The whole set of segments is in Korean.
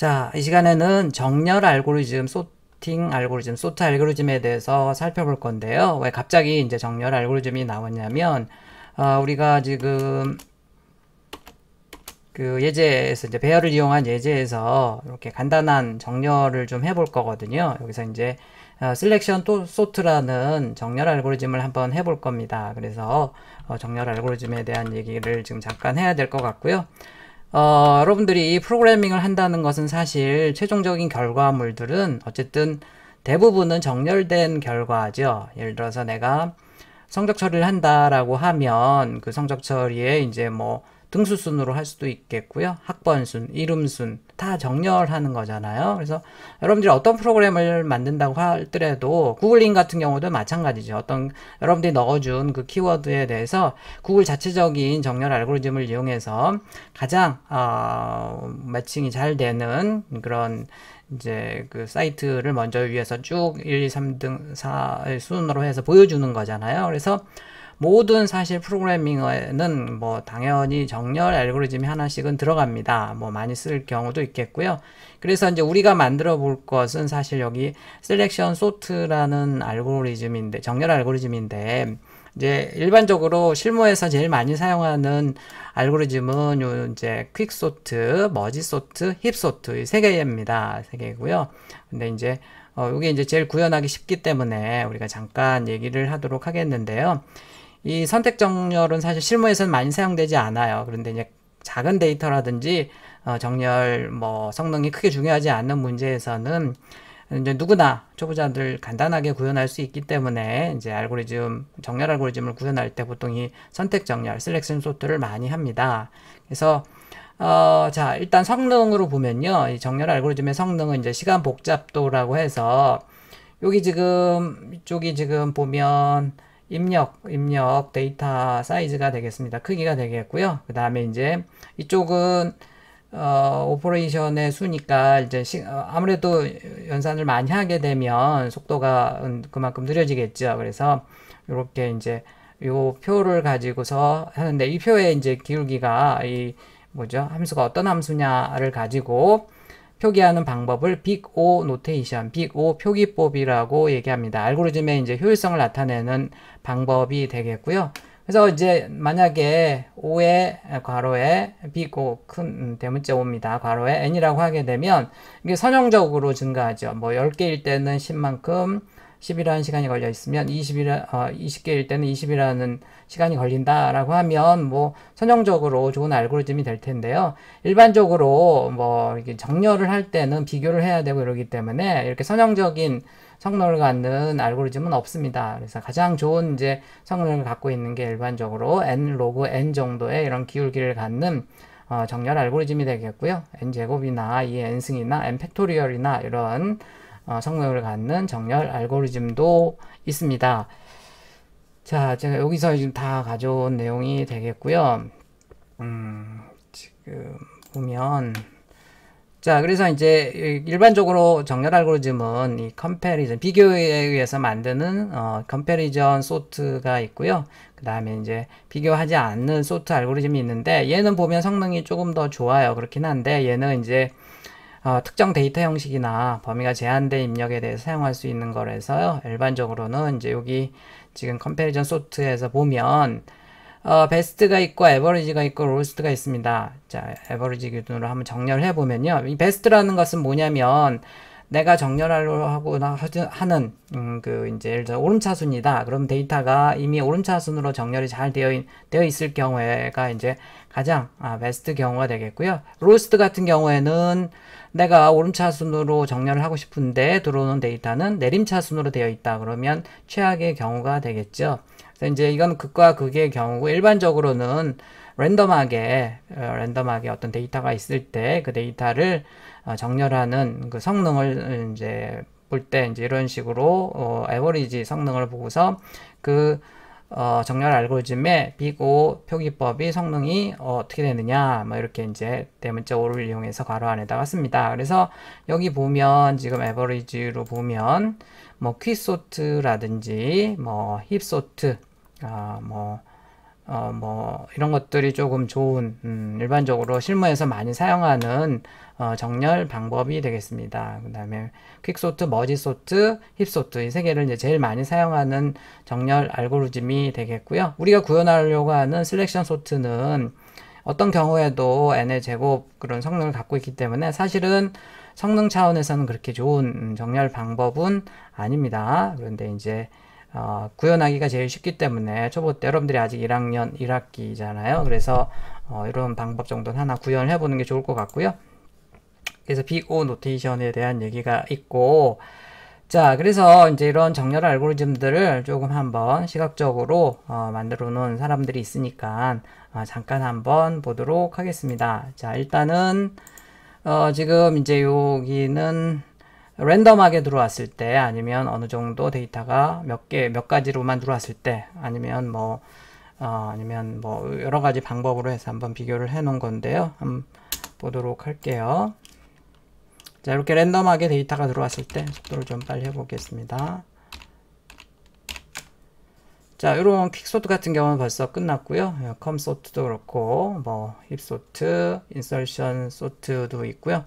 자, 이 시간에는 정렬 알고리즘, 소팅 알고리즘, 소트 알고리즘에 대해서 살펴볼 건데요. 왜 갑자기 이제 정렬 알고리즘이 나왔냐면, 어, 우리가 지금 그 예제에서 이제 배열을 이용한 예제에서 이렇게 간단한 정렬을 좀 해볼 거거든요. 여기서 이제 어, 셀렉션 또 소트라는 정렬 알고리즘을 한번 해볼 겁니다. 그래서 어, 정렬 알고리즘에 대한 얘기를 지금 잠깐 해야 될 것 같고요. 어, 여러분들이 프로그래밍을 한다는 것은 사실 최종적인 결과물들은 어쨌든 대부분은 정렬된 결과죠. 예를 들어서 내가 성적 처리를 한다라고 하면 그 성적 처리에 이제 뭐 등수순으로 할 수도 있겠고요. 학번순, 이름순 다 정렬하는 거잖아요. 그래서 여러분들이 어떤 프로그램을 만든다고 할더라도 구글링 같은 경우도 마찬가지죠. 어떤 여러분들이 넣어준 그 키워드에 대해서 구글 자체적인 정렬 알고리즘을 이용해서 가장 어, 매칭이 잘 되는 그런 이제 그 사이트를 먼저 위해서쭉 1, 2, 3등 4 순으로 해서 보여주는 거잖아요. 그래서 모든 사실 프로그래밍에는 뭐 당연히 정렬 알고리즘이 하나씩은 들어갑니다. 뭐 많이 쓸 경우도 있겠고요. 그래서 이제 우리가 만들어 볼 것은 사실 여기 셀렉션 소트라는 알고리즘인데 정렬 알고리즘인데 이제 일반적으로 실무에서 제일 많이 사용하는 알고리즘은 이제 퀵 소트, 머지 소트, 힙 소트 이세 개입니다. 세 개고요. 근데 이제 어, 이게 이제 제일 구현하기 쉽기 때문에 우리가 잠깐 얘기를 하도록 하겠는데요. 이 선택 정렬은 사실 실무에서는 많이 사용되지 않아요. 그런데 이제 작은 데이터라든지 어, 정렬 뭐 성능이 크게 중요하지 않는 문제에서는 이제 누구나 초보자들 간단하게 구현할 수 있기 때문에 이제 알고리즘 정렬 알고리즘을 구현할 때 보통 이 선택 정렬 셀렉션 소트를 많이 합니다. 그래서 어, 자 일단 성능으로 보면요, 이 정렬 알고리즘의 성능은 이제 시간 복잡도라고 해서 여기 지금 이쪽이 지금 보면 입력, 입력 데이터 사이즈가 되겠습니다. 크기가 되겠고요. 그 다음에 이제 이쪽은 어, 오퍼레이션의 수니까 이제 시, 어, 아무래도 연산을 많이 하게 되면 속도가 그만큼 느려지겠죠. 그래서 이렇게 이제 요 표를 가지고서 하는데 이표에 이제 기울기가 이 뭐죠 함수가 어떤 함수냐를 가지고 표기하는 방법을 빅 O 노테이션, 빅 O 표기법이라고 얘기합니다. 알고리즘의 이제 효율성을 나타내는 방법이 되겠고요. 그래서 이제 만약에 O의 괄호에 빅 O 큰 음, 대문자 O입니다. 괄호에 N이라고 하게 되면 이게 선형적으로 증가하죠. 뭐 10개일 때는 10만큼, 10이라는 시간이 걸려 있으면 20이라, 어, 20개일 때는 20이라는 시간이 걸린다라고 하면 뭐 선형적으로 좋은 알고리즘이 될 텐데요. 일반적으로 뭐이게 정렬을 할 때는 비교를 해야 되고 이러기 때문에 이렇게 선형적인 성능을 갖는 알고리즘은 없습니다. 그래서 가장 좋은 이제 성능을 갖고 있는 게 일반적으로 n 로그 n 정도의 이런 기울기를 갖는 어, 정렬 알고리즘이 되겠고요. n 제곱이나 이 n승이나 n 팩토리얼이나 이런 어, 성능을 갖는 정렬 알고리즘도 있습니다. 자, 제가 여기서 지금 다 가져온 내용이 되겠고요. 음, 지금 보면 자, 그래서 이제 일반적으로 정렬 알고리즘은 이 컴패리전, 비교에 의해서 만드는 어, 컴패리전 소트가 있고요. 그 다음에 이제 비교하지 않는 소트 알고리즘이 있는데 얘는 보면 성능이 조금 더 좋아요. 그렇긴 한데 얘는 이제 어, 특정 데이터 형식이나 범위가 제한된 입력에 대해 사용할 수 있는 거라서요. 일반적으로는 이제 여기 지금 컴페리전 소트에서 보면 어, 베스트가 있고 에버리지가 있고 로스트가 있습니다. 자, 에버리지 기준으로 한번 정렬해 보면요. 이 베스트라는 것은 뭐냐면 내가 정렬하려 하거나 하는 음, 그 이제 예를 들어 오름차순이다. 그럼 데이터가 이미 오름차순으로 정렬이 잘 되어, 되어 있을 경우가 이제 가장 아, 베스트 경우가 되겠고요. 로스트 같은 경우에는 내가 오름차순으로 정렬을 하고 싶은데 들어오는 데이터는 내림차순으로 되어 있다. 그러면 최악의 경우가 되겠죠. 그래서 이제 이건 극과 극의 경우고 일반적으로는 랜덤하게 어, 랜덤하게 어떤 데이터가 있을 때 그 데이터를 어, 정렬하는 그 성능을 어, 이제 볼 때 이제 이런 식으로 어, 에버리지 성능을 보고서 그 어, 정렬 알고리즘의 비고 표기법이 성능이 어, 어 떻게 되느냐 뭐 이렇게 이제 대문자 오를 이용해서 괄호 안에다가 씁니다. 그래서 여기 보면 지금 에버리지로 보면 뭐 퀵소트라든지 뭐 힙소트 아, 뭐 어, 뭐 이런 것들이 조금 좋은 음, 일반적으로 실무에서 많이 사용하는 어, 정렬 방법이 되겠습니다. 그 다음에 퀵소트, 머지소트, 힙소트 이 세 개를 이제 제일 많이 사용하는 정렬 알고리즘이 되겠고요. 우리가 구현하려고 하는 셀렉션 소트는 어떤 경우에도 n의 제곱 그런 성능을 갖고 있기 때문에 사실은 성능 차원에서는 그렇게 좋은 음, 정렬 방법은 아닙니다. 그런데 이제 어, 구현하기가 제일 쉽기 때문에 초보 때 여러분들이 아직 1학년 1학기잖아요. 그래서 어, 이런 방법 정도는 하나 구현을 해보는 게 좋을 것 같고요. 그래서 BO 노테이션에 대한 얘기가 있고 자 그래서 이제 이런 정렬 알고리즘들을 조금 한번 시각적으로 어, 만들어 놓은 사람들이 있으니까 어, 잠깐 한번 보도록 하겠습니다. 자 일단은 어, 지금 이제 여기는 랜덤하게 들어왔을 때 아니면 어느 정도 데이터가 몇 개, 몇 가지로만 들어왔을 때 아니면 뭐, 어, 아니면 뭐 여러 가지 방법으로 해서 한번 비교를 해 놓은 건데요. 한번 보도록 할게요. 자, 이렇게 랜덤하게 데이터가 들어왔을 때 속도를 좀 빨리 해보겠습니다. 자, 이런 퀵소트 같은 경우는 벌써 끝났고요. 예, 컴소트도 그렇고, 뭐, 힙소트, 인설션 소트도 있고요.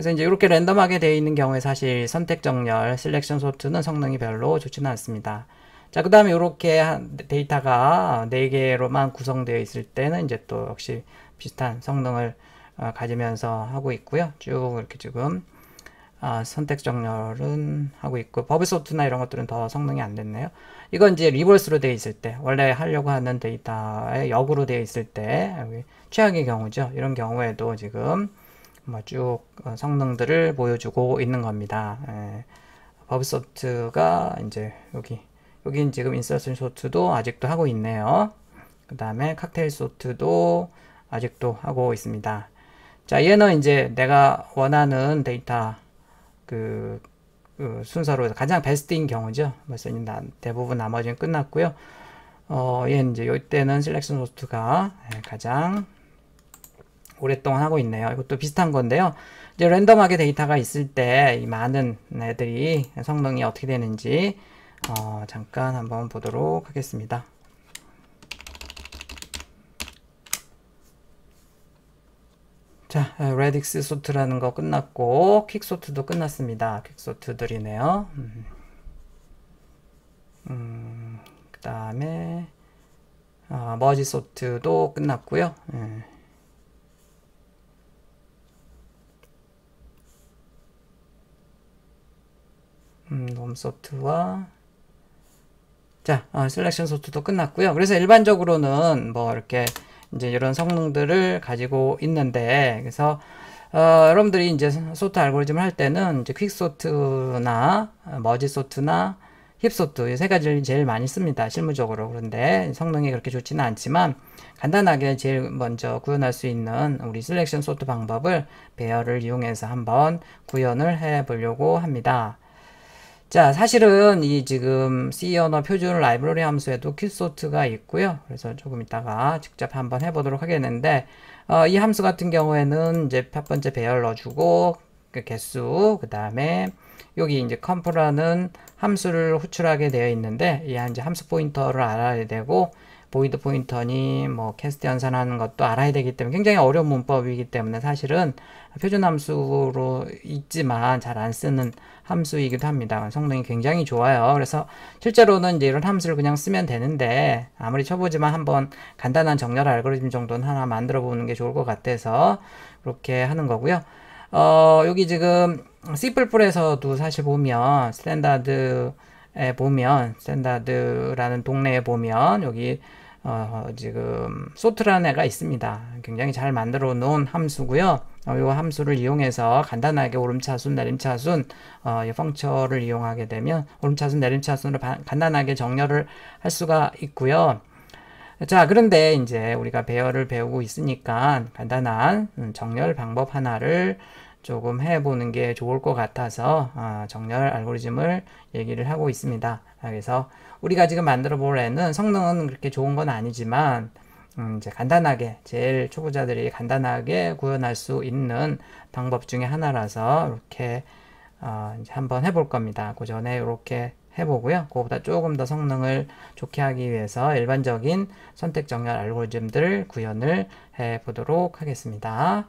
그래서 이제 이렇게 랜덤하게 되어 있는 경우에 사실 선택 정렬, 셀렉션 소프트는 성능이 별로 좋지는 않습니다. 자, 그 다음에 이렇게 데이터가 4개로만 구성되어 있을 때는 이제 또 역시 비슷한 성능을 어, 가지면서 하고 있고요. 쭉 이렇게 지금 아, 선택 정렬은 하고 있고 버블 소프트나 이런 것들은 더 성능이 안 됐네요. 이건 이제 리버스로 되어 있을 때 원래 하려고 하는 데이터의 역으로 되어 있을 때 최악의 경우죠. 이런 경우에도 지금 쭉 어, 성능들을 보여주고 있는 겁니다. 예. 버블소프트가 이제 여기 여긴 지금 인서션 소트도 아직도 하고 있네요. 그 다음에 칵테일 소트도 아직도 하고 있습니다. 자, 얘는 이제 내가 원하는 데이터 그, 그 순서로 가장 베스트인 경우죠. 벌써 나, 대부분 나머지는 끝났고요. 어, 얘 이제 이때는 셀렉션 소트가 예, 가장 오랫동안 하고 있네요. 이것도 비슷한 건데요. 이제 랜덤하게 데이터가 있을 때 많은 애들이 성능이 어떻게 되는지 어, 잠깐 한번 보도록 하겠습니다. 자, 레딕스 소트라는 거 끝났고 퀵 소트도 끝났습니다. 퀵 소트들이네요. 음, 음 그 다음에 어, 아, 머지 소트도 끝났고요. 음. 음, 놈 소프트와 자 어, 셀렉션 소프트도 끝났고요. 그래서 일반적으로는 뭐 이렇게 이제 이런 성능들을 가지고 있는데 그래서 어, 여러분들이 이제 소트 알고리즘을 할 때는 이제 퀵소트나 머지소트나 힙소트 이 세 가지를 제일 많이 씁니다 실무적으로 그런데 성능이 그렇게 좋지는 않지만 간단하게 제일 먼저 구현할 수 있는 우리 셀렉션 소트 방법을 배열을 이용해서 한번 구현을 해 보려고 합니다 자, 사실은 이 지금 C 언어 e 표준 라이브러리 함수에도 킬소트가 있고요. 그래서 조금 이따가 직접 한번 해보도록 하겠는데, 어, 이 함수 같은 경우에는 이제 첫 번째 배열 넣어주고, 그 개수, 그 다음에 여기 이제 컴프라는 함수를 호출하게 되어 있는데, 이 함수 포인터를 알아야 되고, 보이드 포인터니 뭐 캐스트 연산하는 것도 알아야 되기 때문에 굉장히 어려운 문법이기 때문에 사실은 표준 함수로 있지만 잘 안 쓰는 함수이기도 합니다. 성능이 굉장히 좋아요. 그래서 실제로는 이제 이런 함수를 그냥 쓰면 되는데 아무리 쳐보지만 한번 간단한 정렬 알고리즘 정도는 하나 만들어 보는 게 좋을 것 같아서 그렇게 하는 거고요. 어, 여기 지금 C++에서도 사실 보면 스탠다드 보면 샌다드라는 동네에 보면 여기 어, 지금 소트라는 애가 있습니다. 굉장히 잘 만들어 놓은 함수고요. 어, 이 함수를 이용해서 간단하게 오름차순, 내림차순, 어, 이 펑처를 이용하게 되면 오름차순, 내림차순을 바, 간단하게 정렬을 할 수가 있고요. 자, 그런데 이제 우리가 배열을 배우고 있으니까 간단한 음, 정렬 방법 하나를 조금 해보는 게 좋을 것 같아서 아, 정렬 알고리즘을 얘기를 하고 있습니다. 아, 그래서 우리가 지금 만들어 볼 애는 성능은 그렇게 좋은 건 아니지만 음, 이제 간단하게 제일 초보자들이 간단하게 구현할 수 있는 방법 중에 하나라서 이렇게 어, 이제 한번 해볼 겁니다. 그 전에 이렇게 해보고요. 그거보다 조금 더 성능을 좋게 하기 위해서 일반적인 선택 정렬 알고리즘들 구현을 해보도록 하겠습니다.